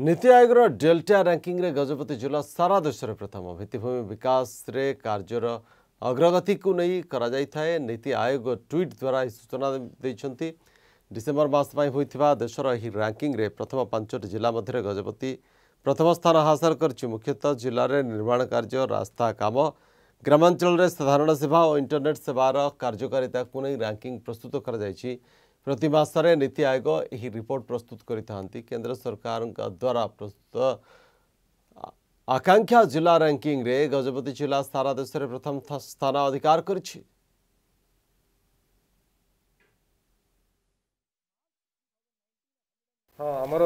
ନୀତି ଆୟୋଗର ଡେଲ୍ଟା ରାଙ୍କିଂରେ ଗଜପତି ଜିଲ୍ଲା ସାରା ଦେଶରେ ପ୍ରଥମ ଭିତ୍ତିଭୂମି ବିକାଶରେ କାର୍ଯ୍ୟର ଅଗ୍ରଗତିକୁ ନେଇ କରାଯାଇଥାଏ ନୀତି ଆୟୋଗ ଟ୍ୱିଟ୍ ଦ୍ୱାରା ଏହି ସୂଚନା ଦେଇଛନ୍ତି ଡିସେମ୍ବର ମାସ ପାଇଁ ହୋଇଥିବା ଦେଶର ଏହି ରାଙ୍କିଂରେ ପ୍ରଥମ ପାଞ୍ଚଟି ଜିଲ୍ଲା ମଧ୍ୟରେ ଗଜପତି ପ୍ରଥମ ସ୍ଥାନ ହାସଲ କରିଛି ମୁଖ୍ୟତଃ ଜିଲ୍ଲାରେ ନିର୍ମାଣ କାର୍ଯ୍ୟ ରାସ୍ତା କାମ ଗ୍ରାମାଞ୍ଚଳରେ ସାଧାରଣ ସେବା ଓ ଇଣ୍ଟରନେଟ୍ ସେବାର କାର୍ଯ୍ୟକାରିତାକୁ ନେଇ ରାଙ୍କିଂ ପ୍ରସ୍ତୁତ କରାଯାଇଛି ପ୍ରତି ମାସରେ ନୀତି ଆୟୋଗ ଏହି ରିପୋର୍ଟ ପ୍ରସ୍ତୁତ କରିଥାନ୍ତି କେନ୍ଦ୍ର ସରକାରଙ୍କ ଦ୍ୱାରା ପ୍ରସ୍ତୁତ ଆକାଂକ୍ଷା ଜିଲ୍ଲା ର୍ୟାଙ୍କିଂରେ ଗଜପତି ଜିଲ୍ଲା ସାରା ଦେଶରେ ପ୍ରଥମ ସ୍ଥାନ ଅଧିକାର କରିଛି ହଁ ଆମର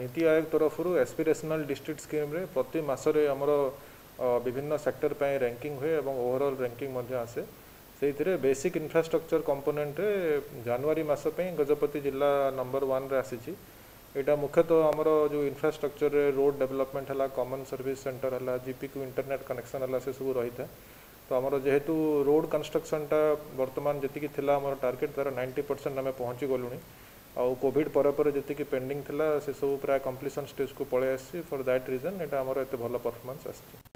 ନୀତି ଆୟୋଗ ତରଫରୁ ଏସ୍ପିରେସନାଲ ଡିଷ୍ଟ୍ରିକ୍ଟ ସ୍କିମ୍ରେ ପ୍ରତି ମାସରେ ଆମର ବିଭିନ୍ନ ସେକ୍ଟର ପାଇଁ ରାଙ୍କିଙ୍ଗ ହୁଏ ଏବଂ ଓଭରଅଲ୍ ରାଙ୍କିଙ୍ଗ ମଧ୍ୟ ଆସେ से बेसिक इनफ्रास्ट्रक्चर कंपोनेंट जानुरी मसपे गजपति जिला नंबर वन आसी यहाँ मुख्यतः तो आमर जो इनफ्रास्ट्रक्चर रोड डेवलपमेंट है कमन सर्विस सेन्टर है जिपी क्यू इंटरनेट कनेक्शन है से सब रही था तो आम जेहेतु रोड टा बर्तमान जीक थर टार्गेट तरह नाइंटी परसेंट आम पहुँची गलु आउ कोड पर जीक पेंडिंग से सब प्राय कम्प्लीसन स्टेज को पलैसी फर दैट रिजन ये भल परफर्मास आ